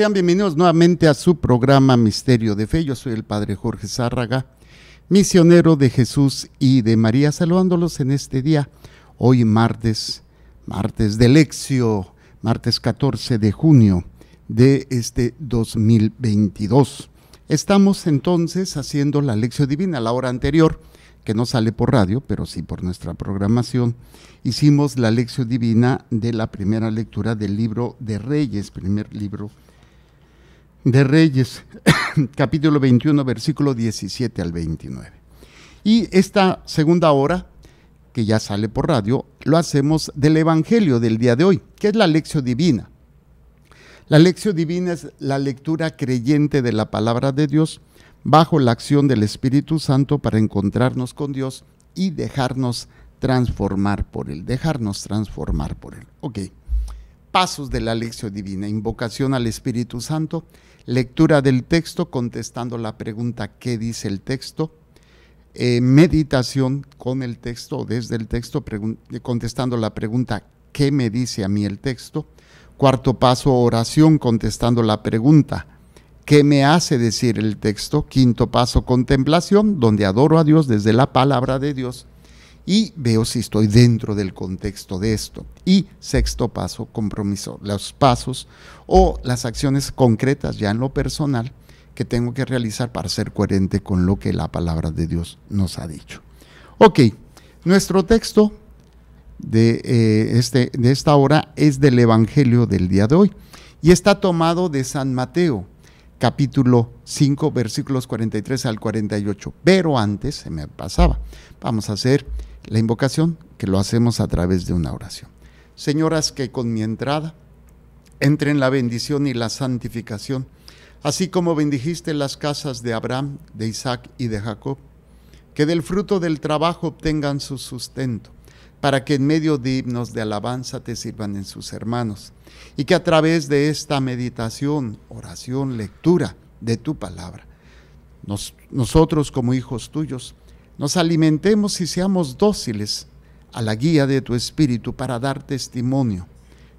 Sean bienvenidos nuevamente a su programa Misterio de Fe. Yo soy el Padre Jorge Sárraga, misionero de Jesús y de María, saludándolos en este día, hoy martes, martes de lección, martes 14 de junio de este 2022. Estamos entonces haciendo la Lección Divina, la hora anterior, que no sale por radio, pero sí por nuestra programación. Hicimos la Lección Divina de la primera lectura del libro de Reyes, primer libro de de Reyes, capítulo 21, versículo 17 al 29. Y esta segunda hora, que ya sale por radio, lo hacemos del Evangelio del día de hoy, que es la lección divina. La lección divina es la lectura creyente de la palabra de Dios bajo la acción del Espíritu Santo para encontrarnos con Dios y dejarnos transformar por Él, dejarnos transformar por Él. Ok, pasos de la lección divina, invocación al Espíritu Santo, Lectura del texto contestando la pregunta ¿qué dice el texto? Eh, meditación con el texto desde el texto eh, contestando la pregunta ¿qué me dice a mí el texto? Cuarto paso, oración contestando la pregunta ¿qué me hace decir el texto? Quinto paso, contemplación, donde adoro a Dios desde la palabra de Dios y veo si estoy dentro del contexto de esto. Y sexto paso, compromiso. Los pasos o las acciones concretas ya en lo personal que tengo que realizar para ser coherente con lo que la palabra de Dios nos ha dicho. Ok, nuestro texto de, eh, este, de esta hora es del Evangelio del día de hoy y está tomado de San Mateo capítulo 5, versículos 43 al 48. Pero antes se me pasaba. Vamos a hacer la invocación que lo hacemos a través de una oración. Señoras, que con mi entrada entren la bendición y la santificación, así como bendijiste las casas de Abraham, de Isaac y de Jacob, que del fruto del trabajo obtengan su sustento, para que en medio de himnos de alabanza te sirvan en sus hermanos, y que a través de esta meditación, oración, lectura de tu palabra, nosotros como hijos tuyos, nos alimentemos y seamos dóciles a la guía de tu Espíritu para dar testimonio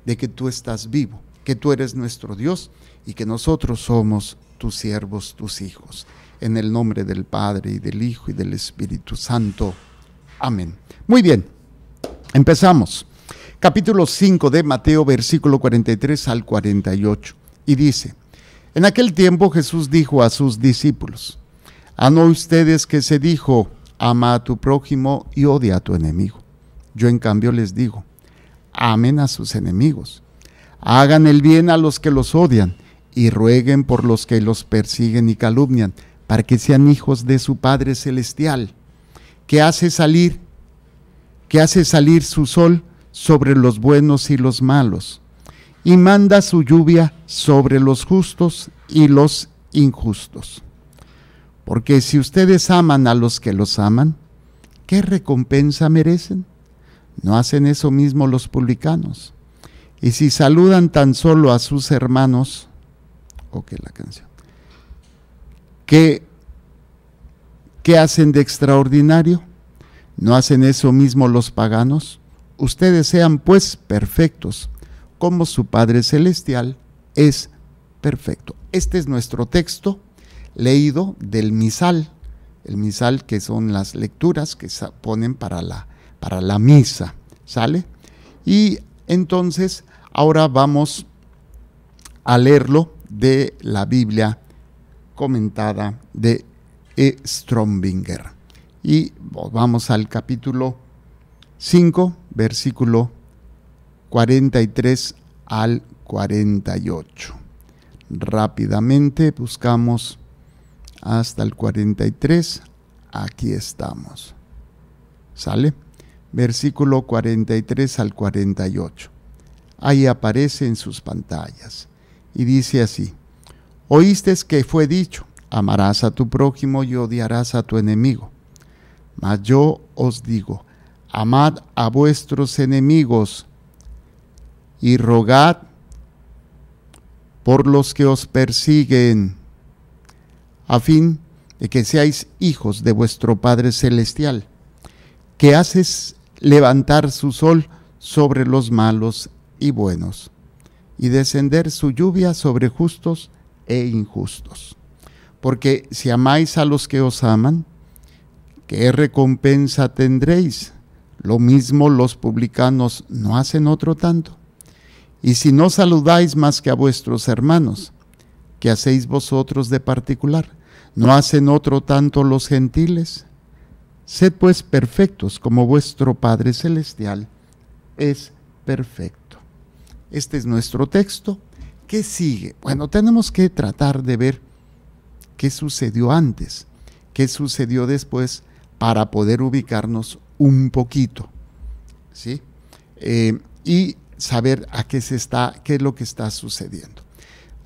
de que tú estás vivo, que tú eres nuestro Dios y que nosotros somos tus siervos, tus hijos. En el nombre del Padre y del Hijo y del Espíritu Santo. Amén. Muy bien, empezamos. Capítulo 5 de Mateo, versículo 43 al 48. Y dice, en aquel tiempo Jesús dijo a sus discípulos, ¿han no ustedes que se dijo, ama a tu prójimo y odia a tu enemigo. Yo en cambio les digo, amen a sus enemigos, hagan el bien a los que los odian y rueguen por los que los persiguen y calumnian, para que sean hijos de su Padre Celestial, que hace salir, que hace salir su sol sobre los buenos y los malos, y manda su lluvia sobre los justos y los injustos. Porque si ustedes aman a los que los aman, ¿qué recompensa merecen? ¿No hacen eso mismo los publicanos? Y si saludan tan solo a sus hermanos, que la canción, ¿qué, qué hacen de extraordinario? ¿No hacen eso mismo los paganos? Ustedes sean pues perfectos, como su Padre Celestial es perfecto. Este es nuestro texto leído del misal, el misal que son las lecturas que se ponen para la, para la misa, ¿sale? Y entonces ahora vamos a leerlo de la Biblia comentada de e. Strombinger. Y vamos al capítulo 5, versículo 43 al 48. Rápidamente buscamos hasta el 43, aquí estamos. ¿Sale? Versículo 43 al 48. Ahí aparece en sus pantallas. Y dice así, oíste que fue dicho, amarás a tu prójimo y odiarás a tu enemigo. Mas yo os digo, amad a vuestros enemigos y rogad por los que os persiguen a fin de que seáis hijos de vuestro Padre Celestial, que haces levantar su sol sobre los malos y buenos, y descender su lluvia sobre justos e injustos. Porque si amáis a los que os aman, ¿qué recompensa tendréis? Lo mismo los publicanos no hacen otro tanto. Y si no saludáis más que a vuestros hermanos, ¿qué hacéis vosotros de particular? ¿No hacen otro tanto los gentiles? Sed pues perfectos como vuestro Padre Celestial es perfecto. Este es nuestro texto. ¿Qué sigue? Bueno, tenemos que tratar de ver qué sucedió antes, qué sucedió después para poder ubicarnos un poquito. ¿sí? Eh, y saber a qué se está, qué es lo que está sucediendo.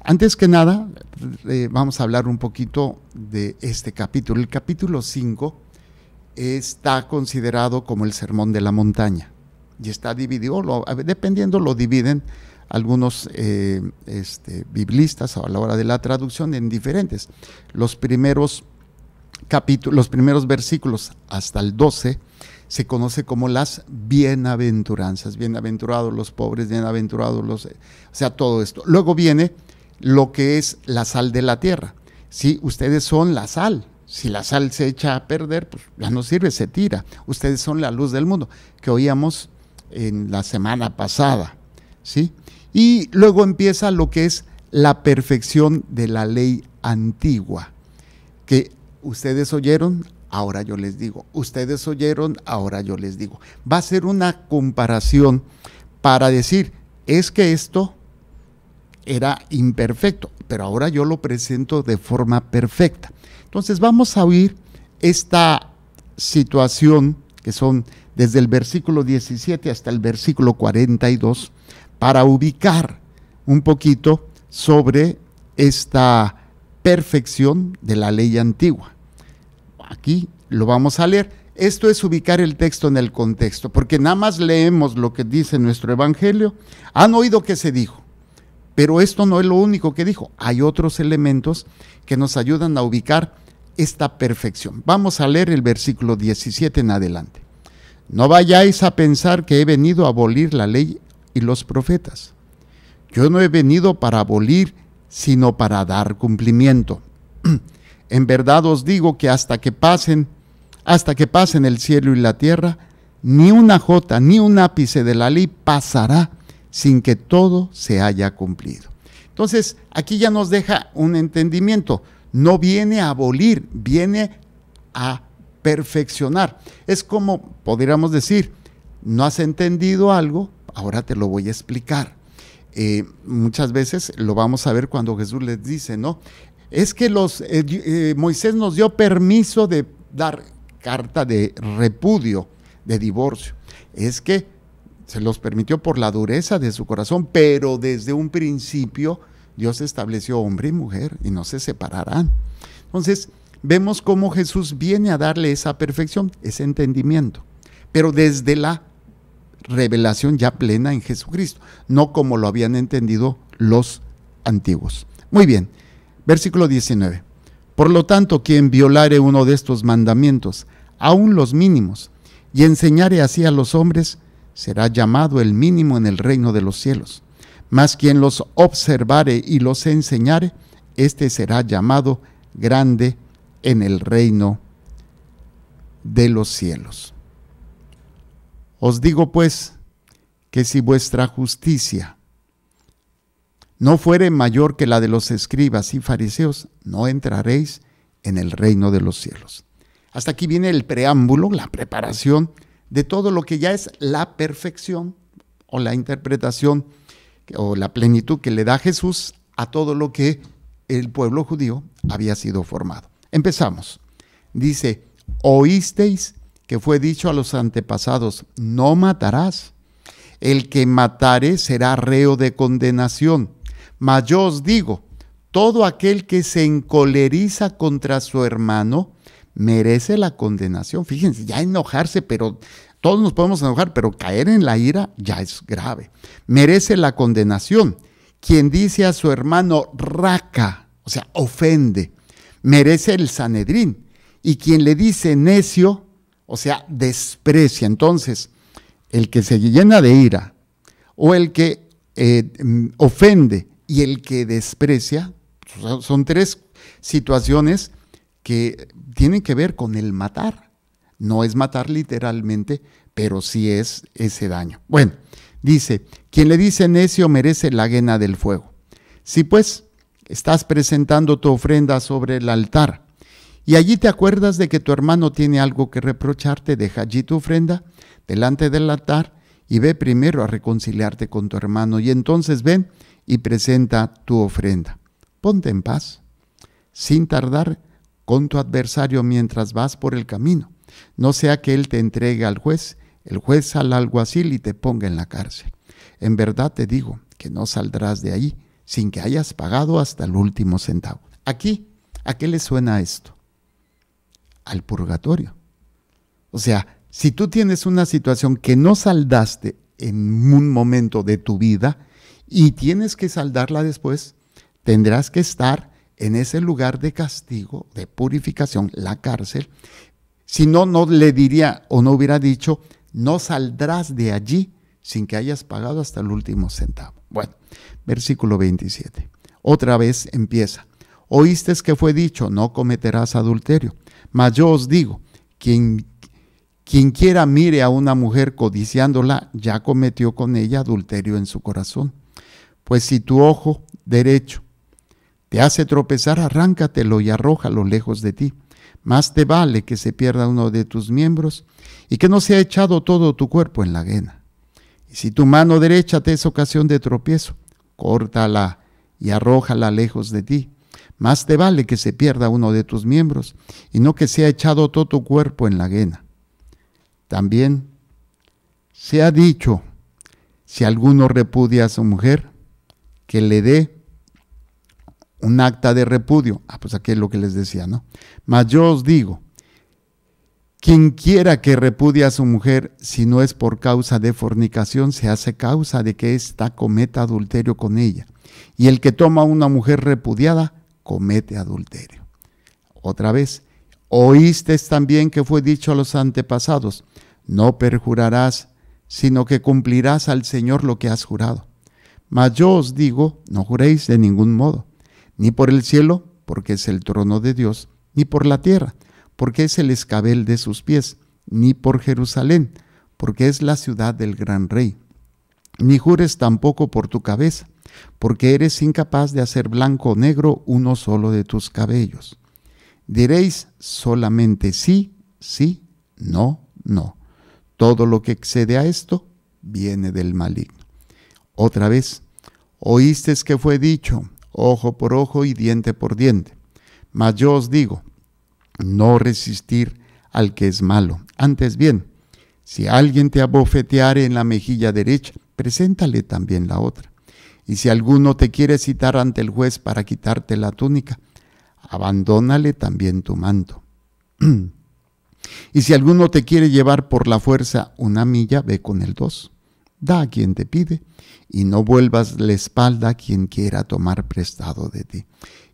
Antes que nada, eh, vamos a hablar un poquito de este capítulo. El capítulo 5 está considerado como el Sermón de la Montaña y está dividido, dependiendo lo dividen algunos eh, este, biblistas a la hora de la traducción en diferentes. Los primeros capítulos, los primeros versículos hasta el 12 se conoce como las bienaventuranzas, bienaventurados los pobres, bienaventurados los, o sea, todo esto. Luego viene lo que es la sal de la tierra. Si ustedes son la sal, si la sal se echa a perder, pues ya no sirve, se tira. Ustedes son la luz del mundo, que oíamos en la semana pasada, ¿sí? Y luego empieza lo que es la perfección de la ley antigua, que ustedes oyeron, ahora yo les digo, ustedes oyeron, ahora yo les digo. Va a ser una comparación para decir, es que esto era imperfecto, pero ahora yo lo presento de forma perfecta. Entonces vamos a oír esta situación que son desde el versículo 17 hasta el versículo 42 para ubicar un poquito sobre esta perfección de la ley antigua. Aquí lo vamos a leer. Esto es ubicar el texto en el contexto, porque nada más leemos lo que dice nuestro Evangelio. Han oído que se dijo, pero esto no es lo único que dijo, hay otros elementos que nos ayudan a ubicar esta perfección. Vamos a leer el versículo 17 en adelante. No vayáis a pensar que he venido a abolir la ley y los profetas. Yo no he venido para abolir, sino para dar cumplimiento. en verdad os digo que hasta que pasen, hasta que pasen el cielo y la tierra, ni una jota, ni un ápice de la ley pasará sin que todo se haya cumplido. Entonces, aquí ya nos deja un entendimiento. No viene a abolir, viene a perfeccionar. Es como podríamos decir, no has entendido algo, ahora te lo voy a explicar. Eh, muchas veces lo vamos a ver cuando Jesús les dice, ¿no? Es que los, eh, eh, Moisés nos dio permiso de dar carta de repudio, de divorcio. Es que se los permitió por la dureza de su corazón, pero desde un principio Dios estableció hombre y mujer y no se separarán. Entonces, vemos cómo Jesús viene a darle esa perfección, ese entendimiento, pero desde la revelación ya plena en Jesucristo, no como lo habían entendido los antiguos. Muy bien, versículo 19. Por lo tanto, quien violare uno de estos mandamientos, aun los mínimos, y enseñare así a los hombres, será llamado el mínimo en el reino de los cielos. Mas quien los observare y los enseñare, éste será llamado grande en el reino de los cielos. Os digo pues que si vuestra justicia no fuere mayor que la de los escribas y fariseos, no entraréis en el reino de los cielos. Hasta aquí viene el preámbulo, la preparación de todo lo que ya es la perfección o la interpretación o la plenitud que le da Jesús a todo lo que el pueblo judío había sido formado. Empezamos. Dice, oísteis que fue dicho a los antepasados, no matarás. El que matare será reo de condenación. Mas yo os digo, todo aquel que se encoleriza contra su hermano merece la condenación. Fíjense, ya enojarse, pero todos nos podemos enojar, pero caer en la ira ya es grave. Merece la condenación. Quien dice a su hermano raca, o sea, ofende, merece el Sanedrín. Y quien le dice necio, o sea, desprecia. Entonces, el que se llena de ira o el que eh, mm, ofende y el que desprecia, son tres situaciones que tienen que ver con el matar. No es matar literalmente, pero sí es ese daño. Bueno, dice, quien le dice necio merece la guena del fuego. Si pues estás presentando tu ofrenda sobre el altar y allí te acuerdas de que tu hermano tiene algo que reprocharte, deja allí tu ofrenda delante del altar y ve primero a reconciliarte con tu hermano y entonces ven y presenta tu ofrenda. Ponte en paz. Sin tardar, con tu adversario mientras vas por el camino, no sea que él te entregue al juez, el juez al alguacil y te ponga en la cárcel. En verdad te digo que no saldrás de ahí sin que hayas pagado hasta el último centavo. Aquí, ¿a qué le suena esto? Al purgatorio. O sea, si tú tienes una situación que no saldaste en un momento de tu vida y tienes que saldarla después, tendrás que estar en ese lugar de castigo, de purificación, la cárcel, si no, no le diría o no hubiera dicho, no saldrás de allí sin que hayas pagado hasta el último centavo. Bueno, versículo 27. Otra vez empieza. Oíste que fue dicho, no cometerás adulterio. Mas yo os digo, quien, quien quiera mire a una mujer codiciándola, ya cometió con ella adulterio en su corazón. Pues si tu ojo derecho te hace tropezar, arráncatelo y arrójalo lejos de ti. Más te vale que se pierda uno de tus miembros y que no sea echado todo tu cuerpo en la guena. Y si tu mano derecha te es ocasión de tropiezo, córtala y arrójala lejos de ti. Más te vale que se pierda uno de tus miembros y no que sea echado todo tu cuerpo en la guena. También se ha dicho, si alguno repudia a su mujer, que le dé un acta de repudio. Ah, pues aquí es lo que les decía, ¿no? Mas yo os digo, quien quiera que repudie a su mujer, si no es por causa de fornicación, se hace causa de que ésta cometa adulterio con ella. Y el que toma a una mujer repudiada, comete adulterio. Otra vez, oíste también que fue dicho a los antepasados, no perjurarás, sino que cumplirás al Señor lo que has jurado. Mas yo os digo, no juréis de ningún modo, ni por el cielo, porque es el trono de Dios, ni por la tierra, porque es el escabel de sus pies, ni por Jerusalén, porque es la ciudad del gran rey. Ni jures tampoco por tu cabeza, porque eres incapaz de hacer blanco o negro uno solo de tus cabellos. Diréis solamente sí, sí, no, no. Todo lo que excede a esto viene del maligno. Otra vez, oísteis que fue dicho, ojo por ojo y diente por diente. Mas yo os digo, no resistir al que es malo. Antes bien, si alguien te abofeteare en la mejilla derecha, preséntale también la otra. Y si alguno te quiere citar ante el juez para quitarte la túnica, abandónale también tu manto. y si alguno te quiere llevar por la fuerza una milla, ve con el dos. Da a quien te pide, y no vuelvas la espalda a quien quiera tomar prestado de ti.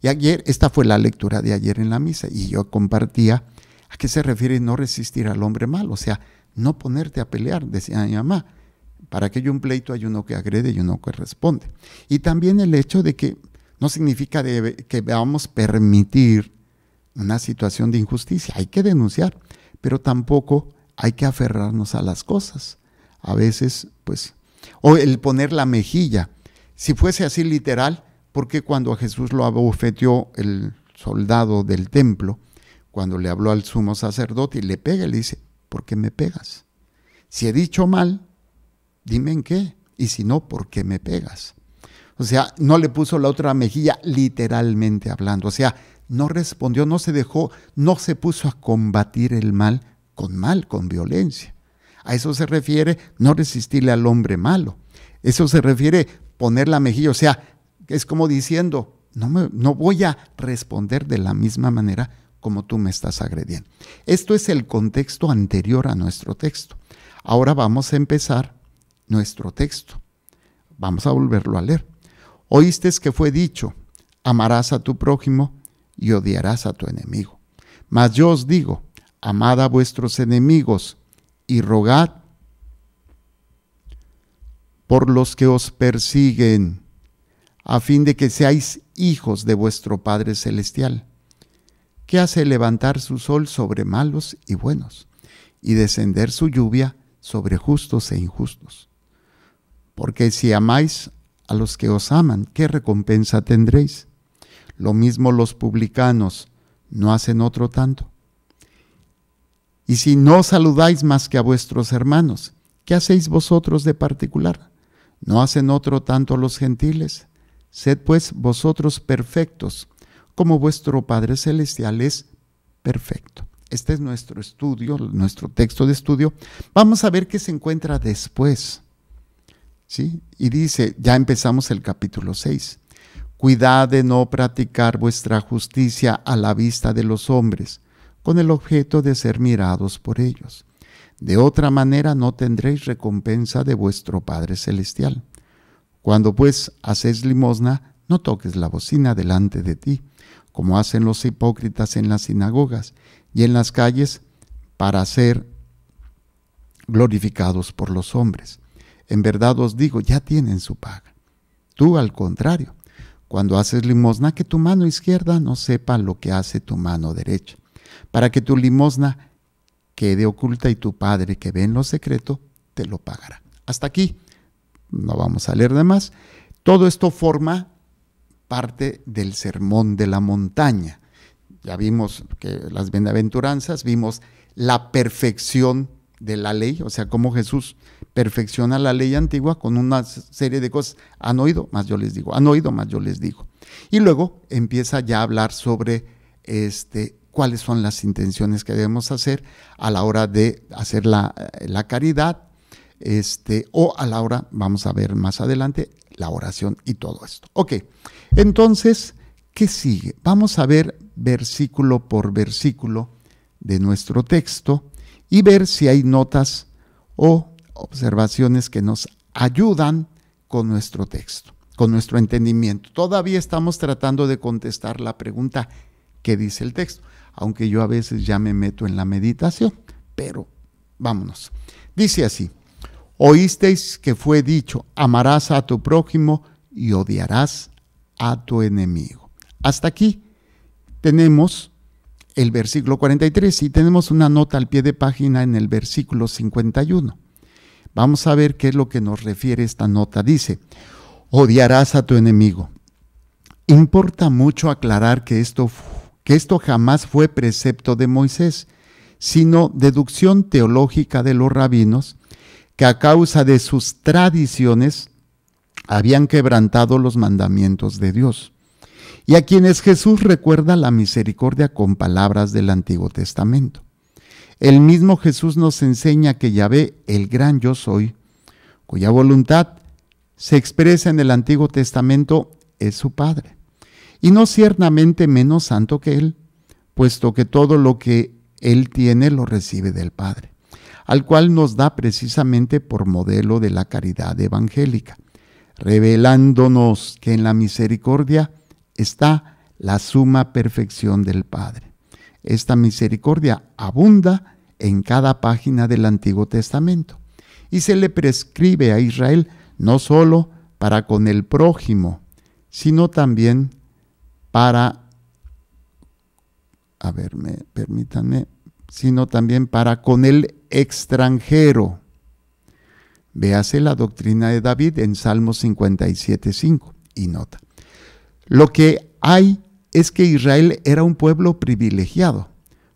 Y ayer, esta fue la lectura de ayer en la misa, y yo compartía a qué se refiere no resistir al hombre mal o sea, no ponerte a pelear, decía mi mamá. Para que haya un pleito hay uno que agrede y uno que responde. Y también el hecho de que no significa que vamos a permitir una situación de injusticia, hay que denunciar, pero tampoco hay que aferrarnos a las cosas. A veces, pues o el poner la mejilla. Si fuese así literal, ¿por qué cuando a Jesús lo abofeteó el soldado del templo, cuando le habló al sumo sacerdote y le pega, le dice, ¿por qué me pegas? Si he dicho mal, dime en qué, y si no, ¿por qué me pegas? O sea, no le puso la otra mejilla literalmente hablando, o sea, no respondió, no se dejó, no se puso a combatir el mal con mal, con violencia. A eso se refiere no resistirle al hombre malo. Eso se refiere poner la mejilla, o sea, es como diciendo, no, me, no voy a responder de la misma manera como tú me estás agrediendo. Esto es el contexto anterior a nuestro texto. Ahora vamos a empezar nuestro texto. Vamos a volverlo a leer. Oíste que fue dicho, amarás a tu prójimo y odiarás a tu enemigo. Mas yo os digo, amad a vuestros enemigos y rogad por los que os persiguen, a fin de que seáis hijos de vuestro Padre Celestial, que hace levantar su sol sobre malos y buenos, y descender su lluvia sobre justos e injustos. Porque si amáis a los que os aman, ¿qué recompensa tendréis? Lo mismo los publicanos, ¿no hacen otro tanto? Y si no saludáis más que a vuestros hermanos, ¿qué hacéis vosotros de particular? ¿No hacen otro tanto los gentiles? Sed pues vosotros perfectos, como vuestro Padre Celestial es perfecto. Este es nuestro estudio, nuestro texto de estudio. Vamos a ver qué se encuentra después. ¿Sí? Y dice, ya empezamos el capítulo 6. Cuidad de no practicar vuestra justicia a la vista de los hombres, con el objeto de ser mirados por ellos. De otra manera no tendréis recompensa de vuestro Padre Celestial. Cuando pues haces limosna, no toques la bocina delante de ti, como hacen los hipócritas en las sinagogas y en las calles, para ser glorificados por los hombres. En verdad os digo, ya tienen su paga. Tú, al contrario, cuando haces limosna, que tu mano izquierda no sepa lo que hace tu mano derecha para que tu limosna quede oculta y tu Padre que ve en lo secreto te lo pagará. Hasta aquí, no vamos a leer de más. Todo esto forma parte del sermón de la montaña. Ya vimos que las bienaventuranzas, vimos la perfección de la ley, o sea, cómo Jesús perfecciona la ley antigua con una serie de cosas. Han oído, más yo les digo, han oído, más yo les digo. Y luego empieza ya a hablar sobre este, cuáles son las intenciones que debemos hacer a la hora de hacer eh, la, caridad, este, o a la hora, vamos a ver más adelante, la oración y todo esto. Ok, entonces, ¿qué sigue? Vamos a ver versículo por versículo de nuestro texto y ver si hay notas o observaciones que nos ayudan con nuestro texto, con nuestro entendimiento. Todavía estamos tratando de contestar la pregunta que dice el texto aunque yo a veces ya me meto en la meditación, pero vámonos. Dice así, oísteis que fue dicho, amarás a tu prójimo y odiarás a tu enemigo. Hasta aquí tenemos el versículo 43 y tenemos una nota al pie de página en el versículo 51. Vamos a ver qué es lo que nos refiere esta nota. Dice, odiarás a tu enemigo. Importa mucho aclarar que esto fue que esto jamás fue precepto de Moisés, sino deducción teológica de los rabinos, que a causa de sus tradiciones habían quebrantado los mandamientos de Dios, y a quienes Jesús recuerda la misericordia con palabras del Antiguo Testamento. El mismo Jesús nos enseña que Yahvé, el gran yo soy, cuya voluntad se expresa en el Antiguo Testamento, es su Padre y no ciertamente menos santo que Él, puesto que todo lo que Él tiene lo recibe del Padre, al cual nos da precisamente por modelo de la caridad evangélica, revelándonos que en la misericordia está la suma perfección del Padre. Esta misericordia abunda en cada página del Antiguo Testamento y se le prescribe a Israel no solo para con el prójimo, sino también para, a ver, permítanme, sino también para con el extranjero. Véase la doctrina de David en Salmos 57.5 y nota. Lo que hay es que Israel era un pueblo privilegiado,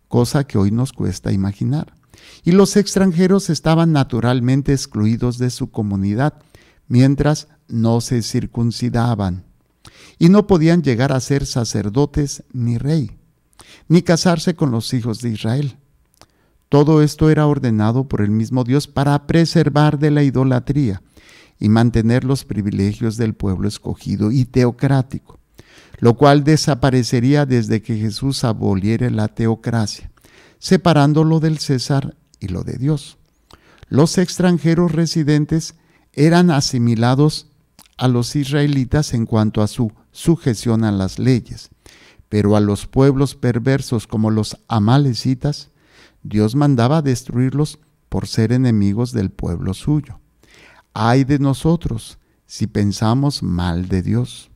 cosa que hoy nos cuesta imaginar. Y los extranjeros estaban naturalmente excluidos de su comunidad, mientras no se circuncidaban y no podían llegar a ser sacerdotes ni rey, ni casarse con los hijos de Israel. Todo esto era ordenado por el mismo Dios para preservar de la idolatría y mantener los privilegios del pueblo escogido y teocrático, lo cual desaparecería desde que Jesús aboliere la teocracia, separándolo del César y lo de Dios. Los extranjeros residentes eran asimilados a los israelitas en cuanto a su sujeción a las leyes. Pero a los pueblos perversos como los amalecitas, Dios mandaba destruirlos por ser enemigos del pueblo suyo. Ay de nosotros si pensamos mal de Dios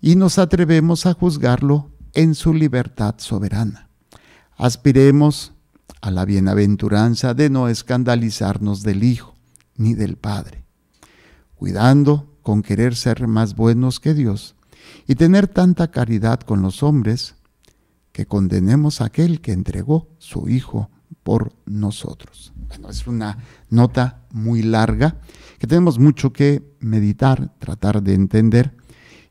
y nos atrevemos a juzgarlo en su libertad soberana. Aspiremos a la bienaventuranza de no escandalizarnos del Hijo ni del Padre, cuidando con querer ser más buenos que Dios y tener tanta caridad con los hombres que condenemos a aquel que entregó su Hijo por nosotros. Bueno, es una nota muy larga que tenemos mucho que meditar, tratar de entender.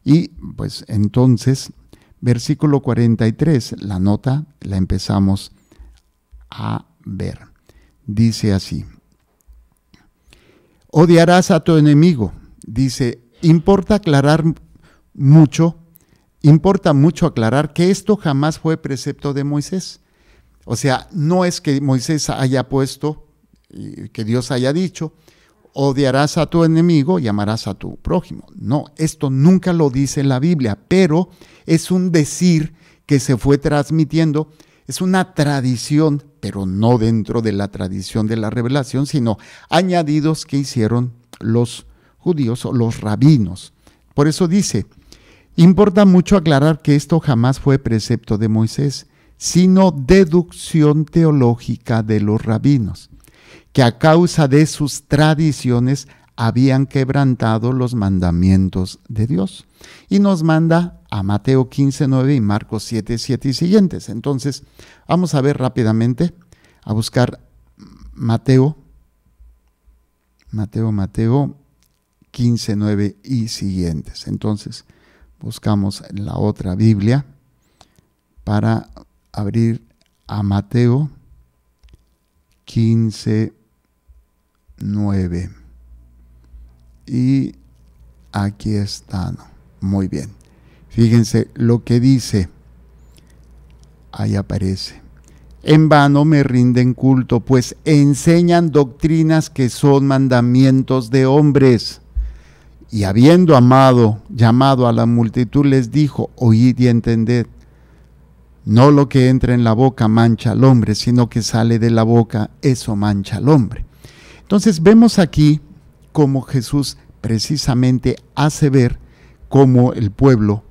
Y pues entonces, versículo 43, la nota la empezamos a ver. Dice así, odiarás a tu enemigo. Dice, importa aclarar mucho, importa mucho aclarar que esto jamás fue precepto de Moisés. O sea, no es que Moisés haya puesto, que Dios haya dicho, odiarás a tu enemigo y amarás a tu prójimo. No, esto nunca lo dice la Biblia, pero es un decir que se fue transmitiendo, es una tradición, pero no dentro de la tradición de la revelación, sino añadidos que hicieron los judíos o los rabinos. Por eso dice, Importa mucho aclarar que esto jamás fue precepto de Moisés, sino deducción teológica de los rabinos, que a causa de sus tradiciones habían quebrantado los mandamientos de Dios. Y nos manda a Mateo 15, 9 y Marcos 7, 7 y siguientes. Entonces, vamos a ver rápidamente, a buscar Mateo, Mateo, Mateo 15, 9 y siguientes. Entonces, buscamos la otra Biblia para abrir a Mateo 15, 9. Y aquí está. Muy bien. Fíjense lo que dice. Ahí aparece. En vano me rinden culto, pues enseñan doctrinas que son mandamientos de hombres. Y habiendo amado, llamado a la multitud, les dijo, oíd y entended, no lo que entra en la boca mancha al hombre, sino que sale de la boca, eso mancha al hombre. Entonces vemos aquí cómo Jesús precisamente hace ver cómo el pueblo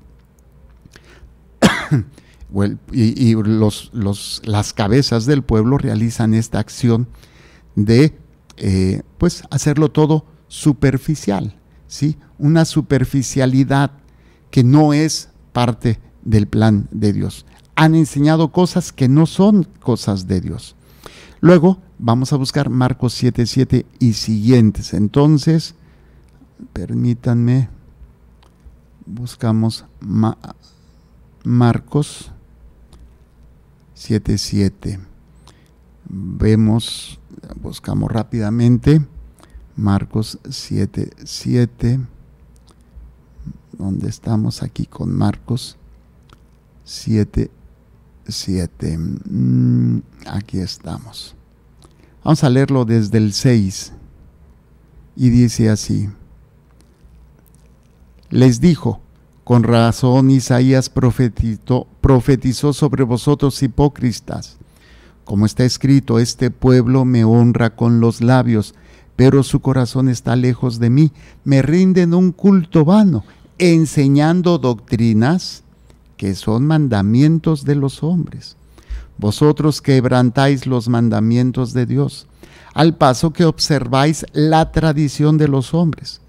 y, las cabezas del pueblo realizan esta acción de eh, pues hacerlo todo superficial, una superficialidad que no es parte del plan de Dios. Han enseñado cosas que no son cosas de Dios. Luego vamos a buscar Marcos 7:7 y siguientes. Entonces, permítanme, buscamos Marcos 7:7. Vemos, buscamos rápidamente Marcos 7, 7, donde estamos aquí con Marcos 7, 7. Mm, aquí estamos. Vamos a leerlo desde el 6 y dice así. Les dijo, con razón Isaías profetizó, profetizó sobre vosotros hipócritas. Como está escrito, este pueblo me honra con los labios, pero su corazón está lejos de mí. Me rinden un culto vano, enseñando doctrinas que son mandamientos de los hombres. Vosotros quebrantáis los mandamientos de Dios, al paso que observáis la tradición de los hombres,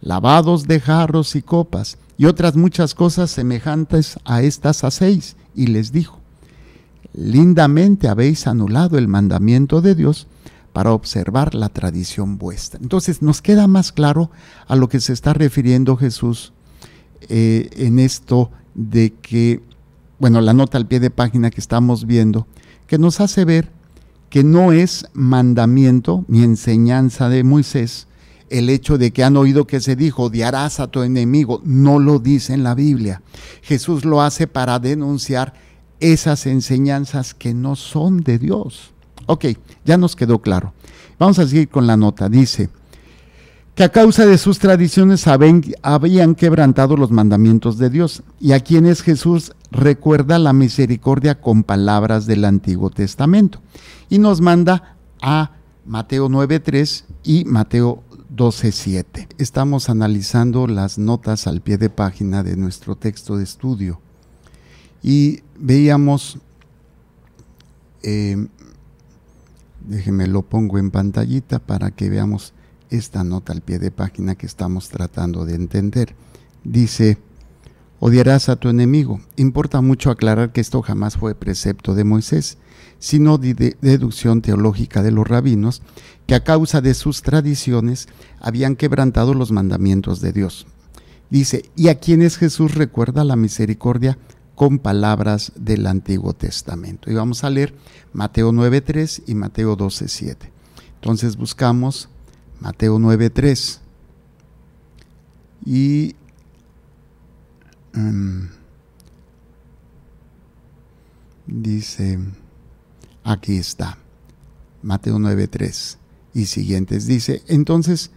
lavados de jarros y copas, y otras muchas cosas semejantes a estas hacéis. Y les dijo, lindamente habéis anulado el mandamiento de Dios, para observar la tradición vuestra. Entonces nos queda más claro a lo que se está refiriendo Jesús eh, en esto de que, bueno, la nota al pie de página que estamos viendo, que nos hace ver que no es mandamiento ni enseñanza de Moisés el hecho de que han oído que se dijo, odiarás a tu enemigo, no lo dice en la Biblia. Jesús lo hace para denunciar esas enseñanzas que no son de Dios. Ok, ya nos quedó claro. Vamos a seguir con la nota. Dice que a causa de sus tradiciones habían quebrantado los mandamientos de Dios y a quienes Jesús recuerda la misericordia con palabras del Antiguo Testamento. Y nos manda a Mateo 9.3 y Mateo 12.7. Estamos analizando las notas al pie de página de nuestro texto de estudio y veíamos... Eh, Déjenme lo pongo en pantallita para que veamos esta nota al pie de página que estamos tratando de entender. Dice, odiarás a tu enemigo. Importa mucho aclarar que esto jamás fue precepto de Moisés, sino de deducción teológica de los rabinos que a causa de sus tradiciones habían quebrantado los mandamientos de Dios. Dice, y a quienes Jesús recuerda la misericordia con palabras del Antiguo Testamento. Y vamos a leer Mateo 9.3 y Mateo 12.7. Entonces buscamos Mateo 9.3 y... Em, dice, aquí está, Mateo 9.3 y siguientes. Dice, entonces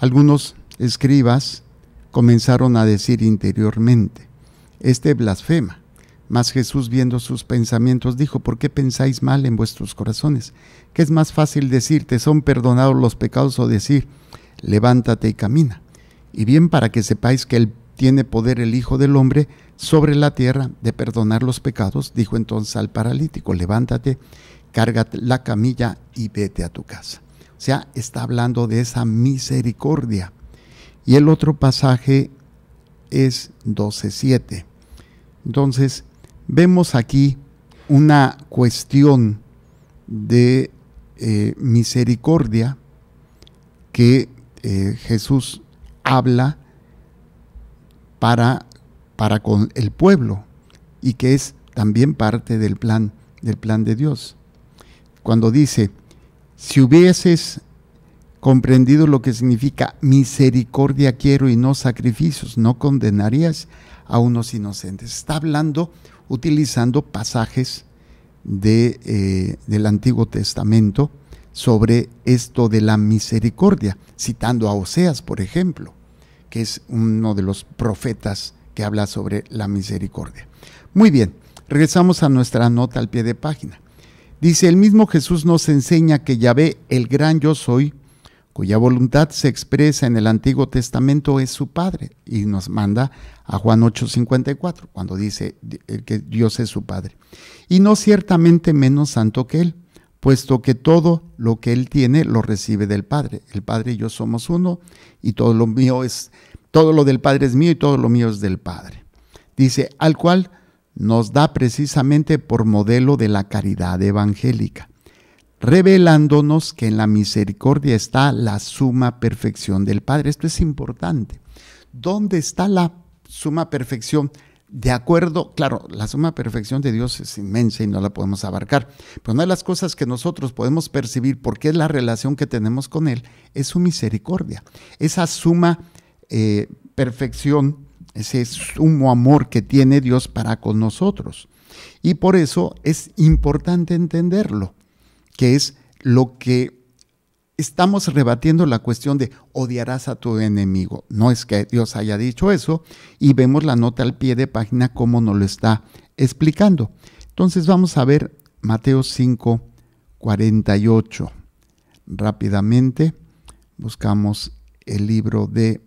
algunos escribas comenzaron a decir interiormente, este blasfema. Mas Jesús viendo sus pensamientos dijo, ¿por qué pensáis mal en vuestros corazones? ¿Qué es más fácil decir, te son perdonados los pecados o decir, levántate y camina? Y bien para que sepáis que él tiene poder el Hijo del Hombre sobre la tierra de perdonar los pecados, dijo entonces al paralítico, levántate, carga la camilla y vete a tu casa. O sea, está hablando de esa misericordia. Y el otro pasaje es 12.7 entonces, vemos aquí una cuestión de eh, misericordia que eh, Jesús habla para, para con el pueblo y que es también parte del plan, del plan de Dios. Cuando dice, si hubieses comprendido lo que significa misericordia quiero y no sacrificios, no condenarías a unos inocentes. Está hablando utilizando pasajes de, eh, del Antiguo Testamento sobre esto de la misericordia, citando a Oseas, por ejemplo, que es uno de los profetas que habla sobre la misericordia. Muy bien, regresamos a nuestra nota al pie de página. Dice, el mismo Jesús nos enseña que Yahvé, el gran yo soy, cuya voluntad se expresa en el Antiguo Testamento es su Padre. Y nos manda a Juan 8:54, cuando dice eh, que Dios es su Padre. Y no ciertamente menos santo que Él, puesto que todo lo que Él tiene lo recibe del Padre. El Padre y yo somos uno, y todo lo mío es, todo lo del Padre es mío y todo lo mío es del Padre. Dice, al cual nos da precisamente por modelo de la caridad evangélica revelándonos que en la misericordia está la suma perfección del Padre. Esto es importante. ¿Dónde está la suma perfección? De acuerdo, claro, la suma perfección de Dios es inmensa y no la podemos abarcar, pero una de las cosas que nosotros podemos percibir, porque es la relación que tenemos con Él, es su misericordia. Esa suma eh, perfección, ese sumo amor que tiene Dios para con nosotros. Y por eso es importante entenderlo que es lo que estamos rebatiendo la cuestión de odiarás a tu enemigo. No es que Dios haya dicho eso y vemos la nota al pie de página cómo nos lo está explicando. Entonces vamos a ver Mateo 5, 48. Rápidamente buscamos el libro de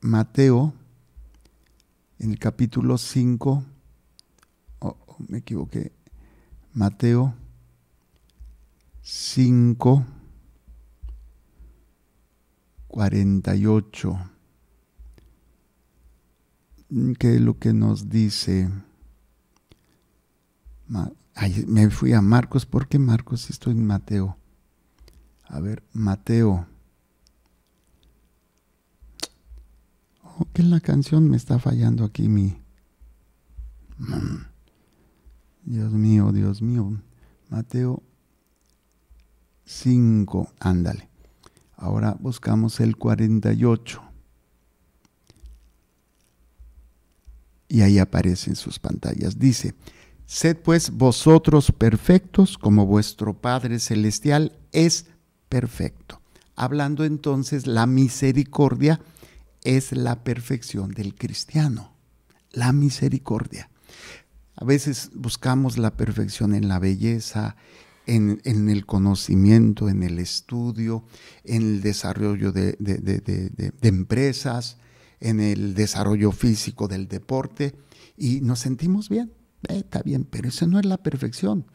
Mateo en el capítulo 5. me equivoqué. Mateo 5, 48. ¿Qué es lo que nos dice? me fui a Marcos, porque Marcos estoy en Mateo. A ver, Mateo. Oh, que la canción me está fallando aquí mi. Mm. Dios mío, Dios mío. Mateo 5. Ándale. Ahora buscamos el 48. Y ahí aparecen sus pantallas. Dice, sed pues vosotros perfectos como vuestro Padre Celestial es perfecto. Hablando entonces, la misericordia es la perfección del cristiano. La misericordia. A veces buscamos la perfección en la belleza, en, el conocimiento, en el estudio, en el desarrollo de, empresas, en el desarrollo físico del deporte y nos sentimos bien. Eh, está bien, pero eso no es la perfección.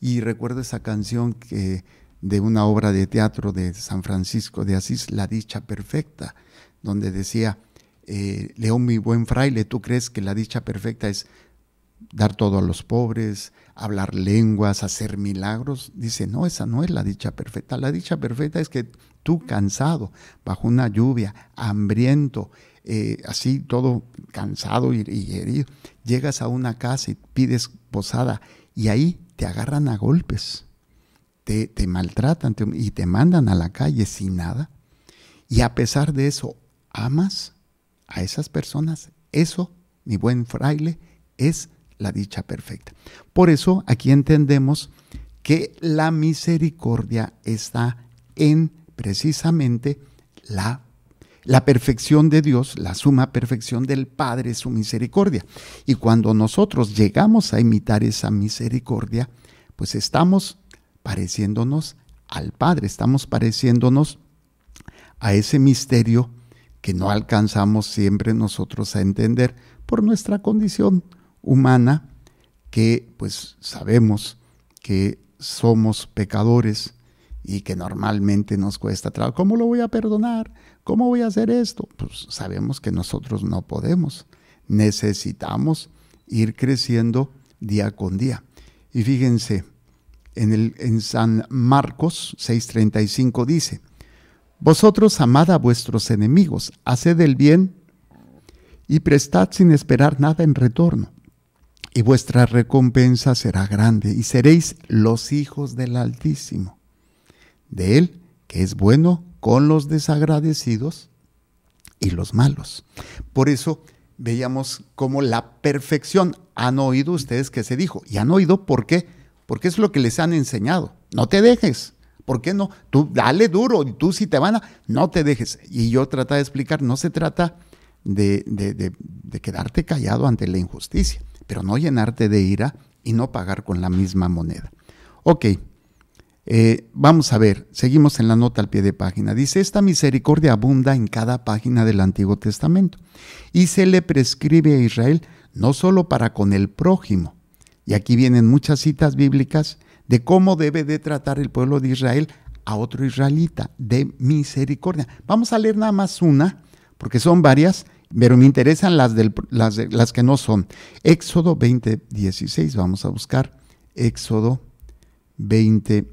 Y recuerdo esa canción que, de una obra de teatro de San Francisco de Asís, La dicha perfecta, donde decía, eh, León mi buen fraile, ¿tú crees que la dicha perfecta es dar todo a los pobres, hablar lenguas, hacer milagros. Dice, no, esa no es la dicha perfecta. La dicha perfecta es que tú cansado, bajo una lluvia, hambriento, eh, así todo cansado y, herido, llegas a una casa y pides posada y ahí te agarran a golpes, te, maltratan y te mandan a la calle sin nada. Y a pesar de eso, amas a esas personas. Eso, mi buen fraile, es la dicha perfecta. Por eso aquí entendemos que la misericordia está en precisamente la, la perfección de Dios, la suma perfección del Padre, su misericordia. Y cuando nosotros llegamos a imitar esa misericordia, pues estamos pareciéndonos al Padre, estamos pareciéndonos a ese misterio que no alcanzamos siempre nosotros a entender por nuestra condición humana que pues sabemos que somos pecadores y que normalmente nos cuesta trabajo. ¿Cómo lo voy a perdonar? ¿Cómo voy a hacer esto? Pues sabemos que nosotros no podemos. Necesitamos ir creciendo día con día. Y fíjense, en, el, en San Marcos 6:35 dice, Vosotros amad a vuestros enemigos, haced el bien y prestad sin esperar nada en retorno y vuestra recompensa será grande, y seréis los hijos del Altísimo, de Él que es bueno con los desagradecidos y los malos. Por eso veíamos como la perfección han oído ustedes que se dijo, y han oído por qué, porque es lo que les han enseñado, no te dejes. ¿Por qué no? Tú dale duro y tú si te van a, no te dejes. Y yo trataba de explicar, no se trata de quedarte callado ante la injusticia pero no llenarte de ira y no pagar con la misma moneda. Ok, eh, vamos a ver, seguimos en la nota al pie de página. Dice, esta misericordia abunda en cada página del Antiguo Testamento y se le prescribe a Israel no solo para con el prójimo, y aquí vienen muchas citas bíblicas de cómo debe de tratar el pueblo de Israel a otro israelita, de misericordia. Vamos a leer nada más una, porque son varias, pero me interesan las, del, las, las que no son. Éxodo 20, vamos a buscar. Éxodo 20,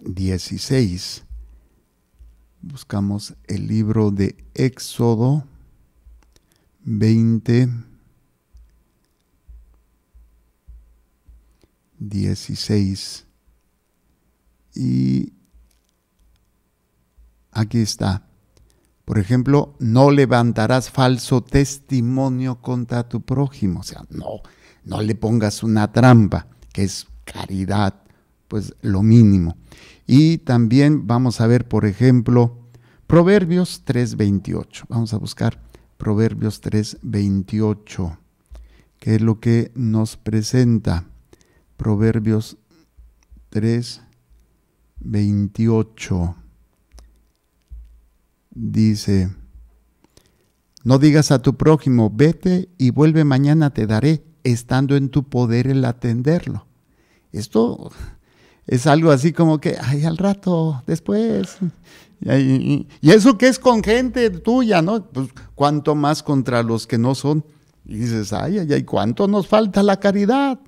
16. Buscamos el libro de Éxodo 20, 16. Y aquí está. Por ejemplo, no levantarás falso testimonio contra tu prójimo. O sea, no, no le pongas una trampa, que es caridad, pues lo mínimo. Y también vamos a ver, por ejemplo, Proverbios 3.28. Vamos a buscar Proverbios 3.28, que es lo que nos presenta. Proverbios 3.28 dice, no digas a tu prójimo, vete y vuelve mañana, te daré, estando en tu poder el atenderlo. Esto es algo así como que, ay, al rato, después. Y, eso que es con gente tuya, ¿no? Pues cuanto más contra los que no son. Y dices, ay, ay, ay, cuánto nos falta la caridad.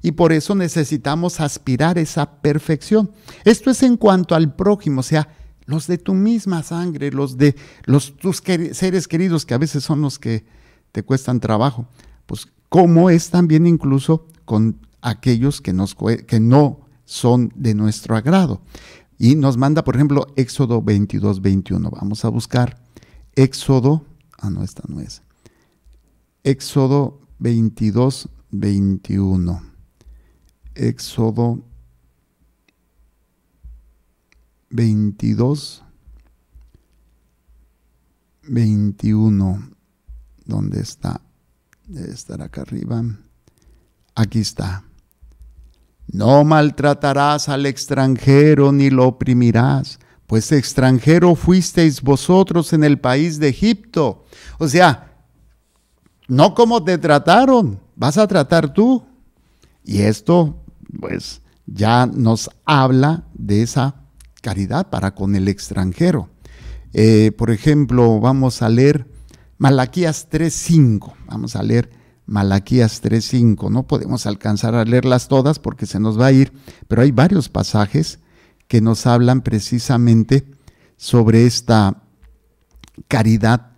Y por eso necesitamos aspirar esa perfección. Esto es en cuanto al prójimo, o sea, los de tu misma sangre, los de los, tus seres queridos que a veces son los que te cuestan trabajo. Pues cómo es también incluso con aquellos que, nos, que no son de nuestro agrado. Y nos manda, por ejemplo, Éxodo 22, 21. Vamos a buscar Éxodo, ah, no, esta no es. Éxodo 22, 21. Éxodo 22, 21, ¿dónde está? Debe estar acá arriba. Aquí está. No maltratarás al extranjero ni lo oprimirás, pues extranjero fuisteis vosotros en el país de Egipto. O sea, no como te trataron, vas a tratar tú. Y esto, pues, ya nos habla de esa caridad para con el extranjero. Eh, por ejemplo, vamos a leer Malaquías 3.5. Vamos a leer Malaquías 3.5. No podemos alcanzar a leerlas todas porque se nos va a ir, pero hay varios pasajes que nos hablan precisamente sobre esta caridad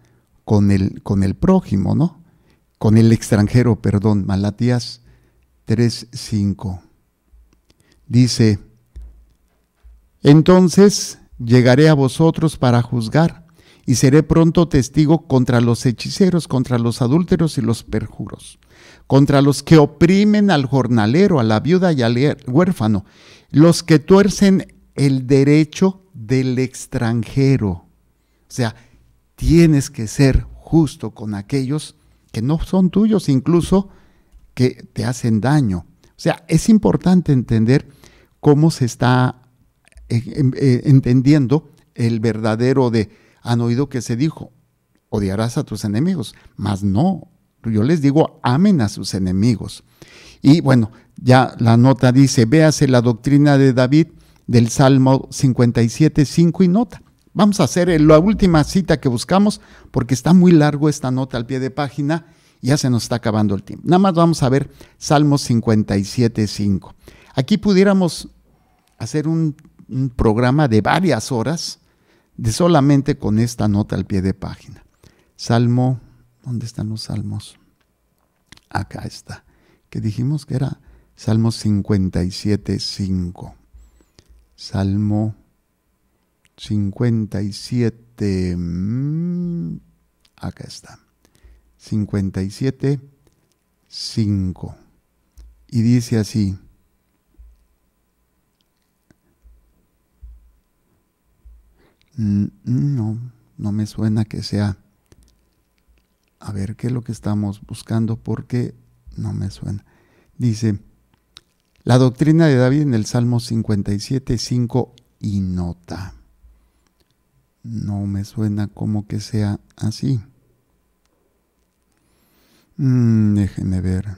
con el, con el prójimo, ¿no? Con el extranjero, perdón, Malaquías 3.5. Dice, entonces llegaré a vosotros para juzgar, y seré pronto testigo contra los hechiceros, contra los adúlteros y los perjuros, contra los que oprimen al jornalero, a la viuda y al huérfano, los que tuercen el derecho del extranjero. O sea, tienes que ser justo con aquellos que no son tuyos, incluso que te hacen daño. O sea, es importante entender cómo se está eh, em, eh, entendiendo el verdadero de, han oído que se dijo, odiarás a tus enemigos, mas no, yo les digo, amen a sus enemigos. Y bueno, ya la nota dice, véase la doctrina de David del Salmo 57, 5 y nota. Vamos a hacer la última cita que buscamos porque está muy largo esta nota al pie de página y ya se nos está acabando el tiempo. Nada más vamos a ver Salmo 57, 5. Aquí pudiéramos hacer un un programa de varias horas de solamente con esta nota al pie de página. Salmo, ¿dónde están los salmos? Acá está, que dijimos que era Salmo 57, 5. Salmo 57, mm, acá está, 57, 5. Y dice así, Mm, mm, no, no me suena que sea. A ver, ¿qué es lo que estamos buscando? Porque no me suena. Dice, la doctrina de David en el Salmo 57, 5 y nota. No me suena como que sea así. Mm, déjenme ver.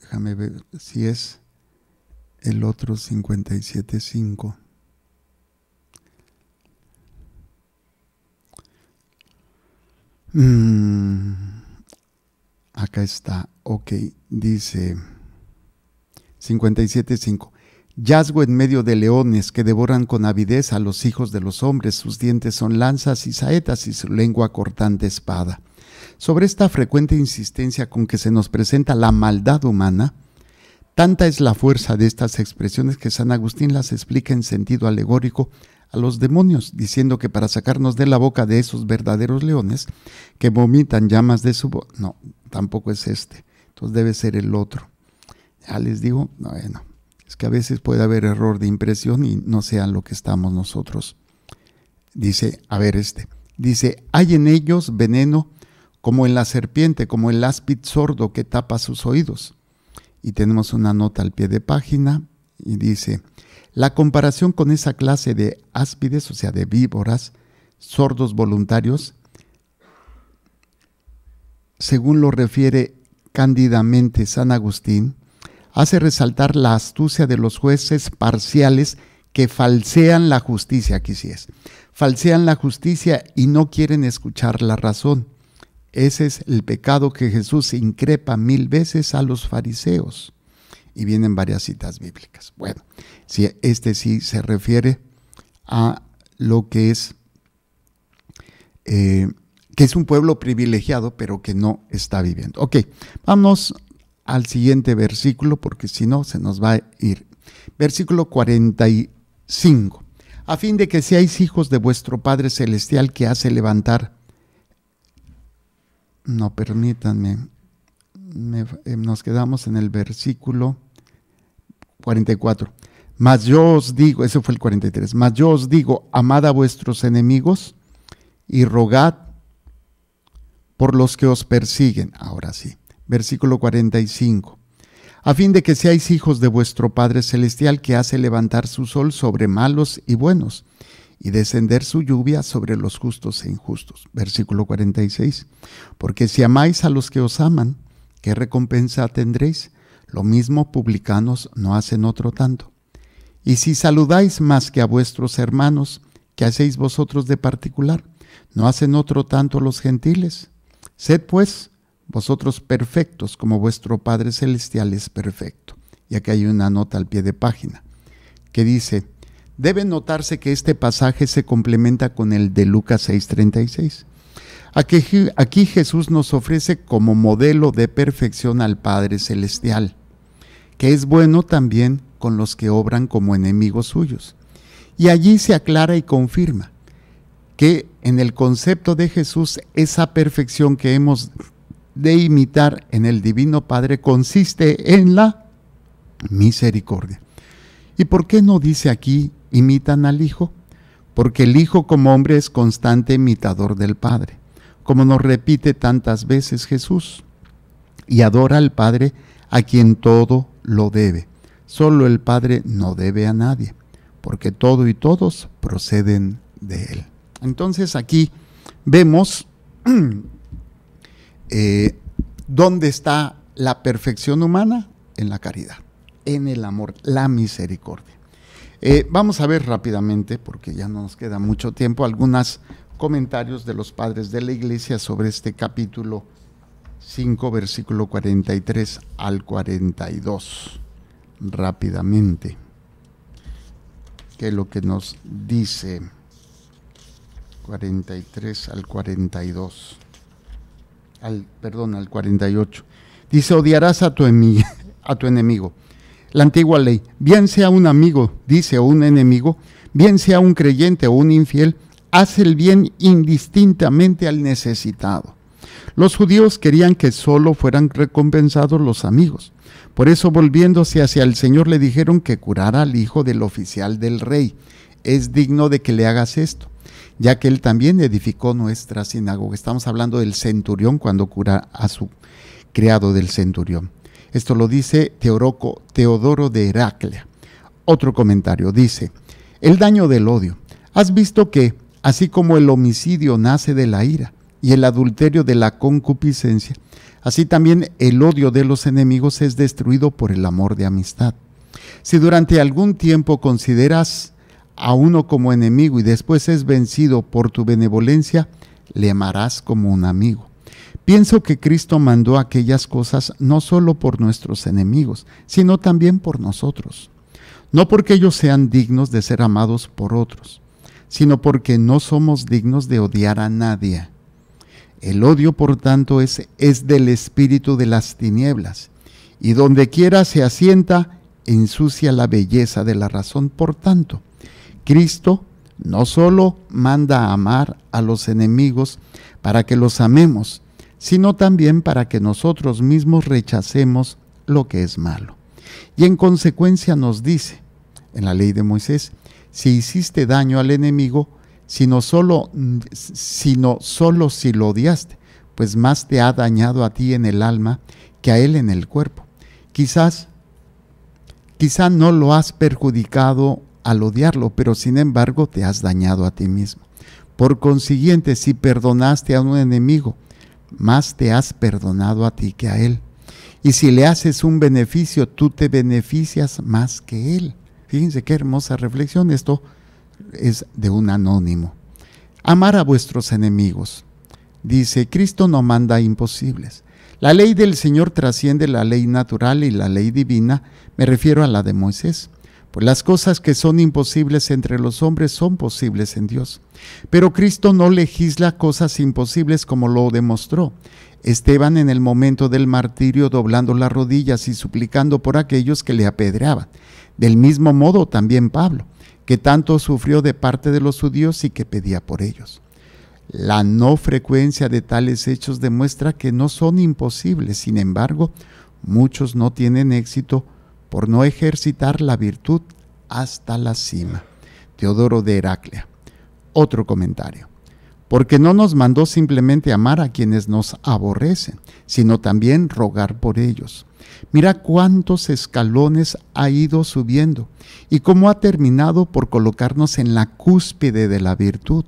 Déjame ver si es el otro 57.5. Mm, acá está, ok, dice 57.5. Yazgo en medio de leones que devoran con avidez a los hijos de los hombres, sus dientes son lanzas y saetas y su lengua cortante espada. Sobre esta frecuente insistencia con que se nos presenta la maldad humana, Tanta es la fuerza de estas expresiones que San Agustín las explica en sentido alegórico a los demonios, diciendo que para sacarnos de la boca de esos verdaderos leones que vomitan llamas de su boca. No, tampoco es este. Entonces debe ser el otro. Ya les digo, bueno, es que a veces puede haber error de impresión y no sea lo que estamos nosotros. Dice, a ver este. Dice, hay en ellos veneno como en la serpiente, como el áspid sordo que tapa sus oídos y tenemos una nota al pie de página y dice, la comparación con esa clase de áspides, o sea, de víboras, sordos voluntarios, según lo refiere cándidamente San Agustín, hace resaltar la astucia de los jueces parciales que falsean la justicia, aquí sí es, falsean la justicia y no quieren escuchar la razón. Ese es el pecado que Jesús increpa mil veces a los fariseos. Y vienen varias citas bíblicas. Bueno, si este sí se refiere a lo que es, eh, que es un pueblo privilegiado, pero que no está viviendo. Ok, vamos al siguiente versículo, porque si no, se nos va a ir. Versículo 45. A fin de que seáis hijos de vuestro Padre Celestial que hace levantar no, permítanme. Eh, nos quedamos en el versículo 44. Mas yo os digo, ese fue el 43, mas yo os digo, amad a vuestros enemigos y rogad por los que os persiguen. Ahora sí, versículo 45. A fin de que seáis hijos de vuestro Padre Celestial que hace levantar su sol sobre malos y buenos y descender su lluvia sobre los justos e injustos. Versículo 46. Porque si amáis a los que os aman, ¿qué recompensa tendréis? Lo mismo publicanos no hacen otro tanto. Y si saludáis más que a vuestros hermanos, ¿qué hacéis vosotros de particular? ¿No hacen otro tanto los gentiles? Sed pues vosotros perfectos como vuestro Padre Celestial es perfecto. Y aquí hay una nota al pie de página que dice, Debe notarse que este pasaje se complementa con el de Lucas 6:36. Aquí, aquí Jesús nos ofrece como modelo de perfección al Padre Celestial, que es bueno también con los que obran como enemigos suyos. Y allí se aclara y confirma que en el concepto de Jesús esa perfección que hemos de imitar en el Divino Padre consiste en la misericordia. ¿Y por qué no dice aquí imitan al Hijo, porque el Hijo como hombre es constante imitador del Padre, como nos repite tantas veces Jesús, y adora al Padre a quien todo lo debe. Solo el Padre no debe a nadie, porque todo y todos proceden de Él. Entonces aquí vemos eh, dónde está la perfección humana en la caridad, en el amor, la misericordia. Eh, vamos a ver rápidamente, porque ya no nos queda mucho tiempo, algunos comentarios de los padres de la iglesia sobre este capítulo 5, versículo 43 al 42. Rápidamente, ¿Qué es lo que nos dice 43 al 42. Al, perdón, al 48. Dice, odiarás a tu, a tu enemigo la antigua ley, bien sea un amigo, dice, o un enemigo, bien sea un creyente o un infiel, hace el bien indistintamente al necesitado. Los judíos querían que solo fueran recompensados los amigos. Por eso volviéndose hacia el Señor le dijeron que curara al hijo del oficial del rey. Es digno de que le hagas esto, ya que él también edificó nuestra sinagoga. Estamos hablando del centurión cuando cura a su criado del centurión. Esto lo dice Teoroco, Teodoro de Heraclea. Otro comentario dice, el daño del odio. ¿Has visto que, así como el homicidio nace de la ira y el adulterio de la concupiscencia, así también el odio de los enemigos es destruido por el amor de amistad? Si durante algún tiempo consideras a uno como enemigo y después es vencido por tu benevolencia, le amarás como un amigo. Pienso que Cristo mandó aquellas cosas no solo por nuestros enemigos, sino también por nosotros. No porque ellos sean dignos de ser amados por otros, sino porque no somos dignos de odiar a nadie. El odio, por tanto, es, del espíritu de las tinieblas, y donde quiera se asienta, ensucia la belleza de la razón. Por tanto, Cristo no solo manda amar a los enemigos para que los amemos, sino también para que nosotros mismos rechacemos lo que es malo. Y en consecuencia nos dice, en la ley de Moisés, si hiciste daño al enemigo, sino solo, sino solo si lo odiaste, pues más te ha dañado a ti en el alma que a él en el cuerpo. Quizás, quizá no lo has perjudicado al odiarlo, pero sin embargo te has dañado a ti mismo. Por consiguiente, si perdonaste a un enemigo, más te has perdonado a ti que a él. Y si le haces un beneficio, tú te beneficias más que él. Fíjense qué hermosa reflexión. Esto es de un anónimo. Amar a vuestros enemigos. Dice, Cristo no manda imposibles. La ley del Señor trasciende la ley natural y la ley divina. Me refiero a la de Moisés las cosas que son imposibles entre los hombres son posibles en Dios. Pero Cristo no legisla cosas imposibles como lo demostró. Esteban en el momento del martirio doblando las rodillas y suplicando por aquellos que le apedreaban. Del mismo modo también Pablo, que tanto sufrió de parte de los judíos y que pedía por ellos. La no frecuencia de tales hechos demuestra que no son imposibles, sin embargo, muchos no tienen éxito por no ejercitar la virtud hasta la cima. Teodoro de Heraclea. Otro comentario. Porque no nos mandó simplemente amar a quienes nos aborrecen, sino también rogar por ellos. Mira cuántos escalones ha ido subiendo y cómo ha terminado por colocarnos en la cúspide de la virtud.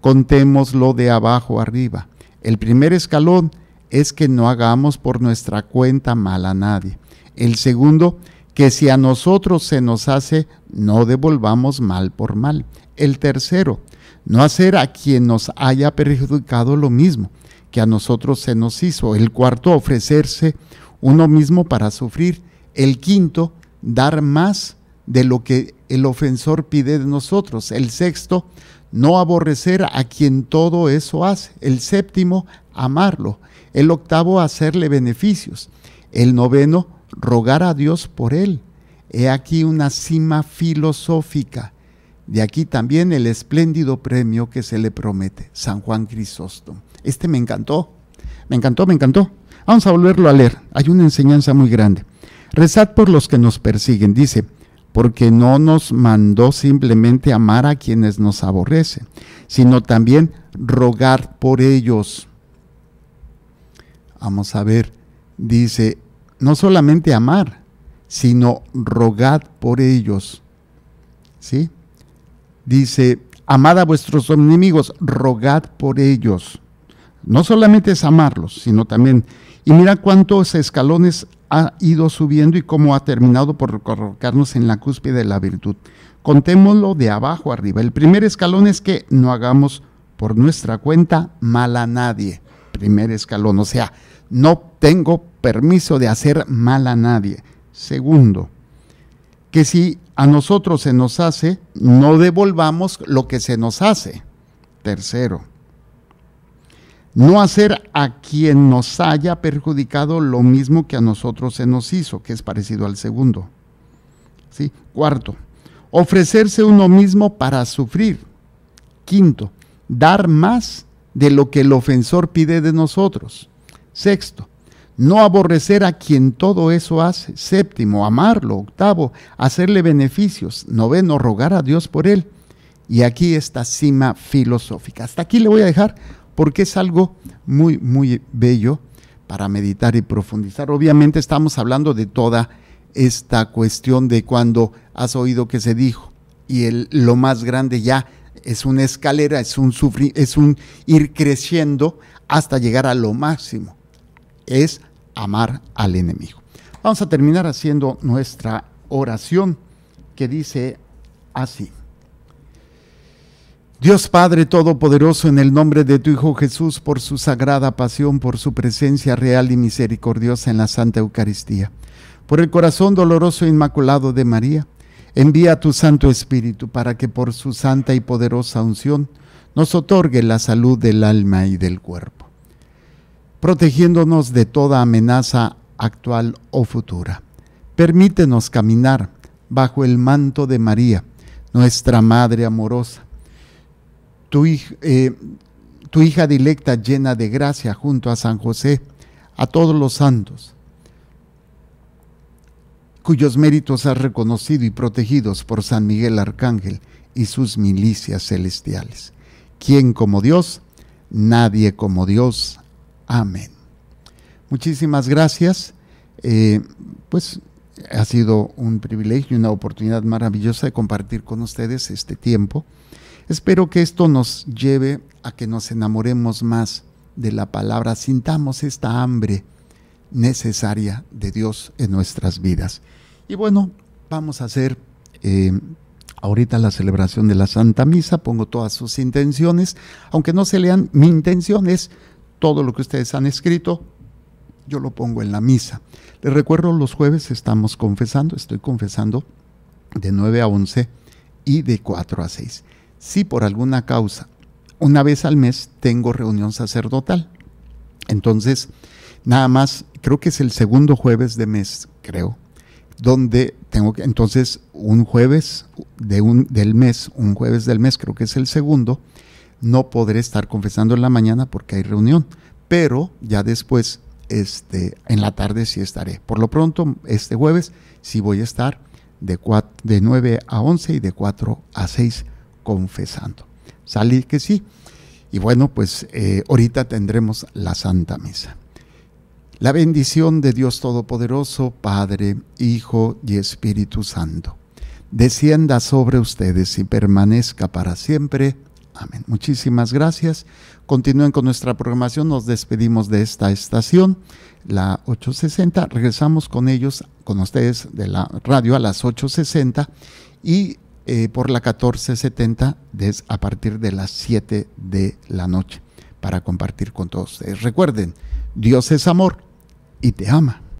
Contémoslo de abajo arriba. El primer escalón es que no hagamos por nuestra cuenta mal a nadie. El segundo, que si a nosotros se nos hace, no devolvamos mal por mal. El tercero, no hacer a quien nos haya perjudicado lo mismo que a nosotros se nos hizo. El cuarto, ofrecerse uno mismo para sufrir. El quinto, dar más de lo que el ofensor pide de nosotros. El sexto, no aborrecer a quien todo eso hace. El séptimo, amarlo. El octavo, hacerle beneficios. El noveno, rogar a Dios por él. He aquí una cima filosófica. De aquí también el espléndido premio que se le promete, San Juan Crisóstomo. Este me encantó, me encantó, me encantó. Vamos a volverlo a leer. Hay una enseñanza muy grande. Rezad por los que nos persiguen, dice, porque no nos mandó simplemente amar a quienes nos aborrecen, sino también rogar por ellos. Vamos a ver, dice, no solamente amar, sino rogad por ellos. ¿Sí? Dice, amad a vuestros enemigos, rogad por ellos. No solamente es amarlos, sino también, y mira cuántos escalones ha ido subiendo y cómo ha terminado por colocarnos en la cúspide de la virtud. Contémoslo de abajo arriba. El primer escalón es que no hagamos por nuestra cuenta mal a nadie. Primer escalón, o sea, no tengo permiso de hacer mal a nadie. Segundo, que si a nosotros se nos hace, no devolvamos lo que se nos hace. Tercero, no hacer a quien nos haya perjudicado lo mismo que a nosotros se nos hizo, que es parecido al segundo. ¿Sí? Cuarto, ofrecerse uno mismo para sufrir. Quinto, dar más de lo que el ofensor pide de nosotros. Sexto, no aborrecer a quien todo eso hace. Séptimo, amarlo. Octavo, hacerle beneficios. Noveno, rogar a Dios por él. Y aquí esta cima filosófica. Hasta aquí le voy a dejar porque es algo muy, muy bello para meditar y profundizar. Obviamente estamos hablando de toda esta cuestión de cuando has oído que se dijo y el, lo más grande ya es una escalera, es un, es un ir creciendo hasta llegar a lo máximo es amar al enemigo. Vamos a terminar haciendo nuestra oración que dice así. Dios Padre Todopoderoso, en el nombre de tu Hijo Jesús, por su sagrada pasión, por su presencia real y misericordiosa en la Santa Eucaristía, por el corazón doloroso e inmaculado de María, envía tu Santo Espíritu para que por su santa y poderosa unción nos otorgue la salud del alma y del cuerpo protegiéndonos de toda amenaza actual o futura. Permítenos caminar bajo el manto de María, nuestra Madre amorosa, eh, tu, hija dilecta llena de gracia junto a San José, a todos los santos, cuyos méritos has reconocido y protegidos por San Miguel Arcángel y sus milicias celestiales. ¿Quién como Dios? Nadie como Dios. Amén. Muchísimas gracias. Eh, pues ha sido un privilegio y una oportunidad maravillosa de compartir con ustedes este tiempo. Espero que esto nos lleve a que nos enamoremos más de la palabra, sintamos esta hambre necesaria de Dios en nuestras vidas. Y bueno, vamos a hacer eh, ahorita la celebración de la Santa Misa, pongo todas sus intenciones, aunque no se lean, mi intención es todo lo que ustedes han escrito, yo lo pongo en la misa. Les recuerdo, los jueves estamos confesando, estoy confesando de 9 a 11 y de 4 a 6. Si por alguna causa, una vez al mes tengo reunión sacerdotal. Entonces, nada más, creo que es el segundo jueves de mes, creo, donde tengo que, entonces, un jueves de un, del mes, un jueves del mes, creo que es el segundo, no podré estar confesando en la mañana porque hay reunión, pero ya después, este, en la tarde sí estaré. Por lo pronto, este jueves sí voy a estar de, de 9 a 11 y de 4 a 6 confesando. Salí que sí. Y bueno, pues eh, ahorita tendremos la Santa Misa. La bendición de Dios Todopoderoso, Padre, Hijo y Espíritu Santo, descienda sobre ustedes y permanezca para siempre. Amén. Muchísimas gracias. Continúen con nuestra programación. Nos despedimos de esta estación, la 860. Regresamos con ellos, con ustedes de la radio a las 860 y eh, por la 1470 a partir de las 7 de la noche para compartir con todos ustedes. Recuerden, Dios es amor y te ama.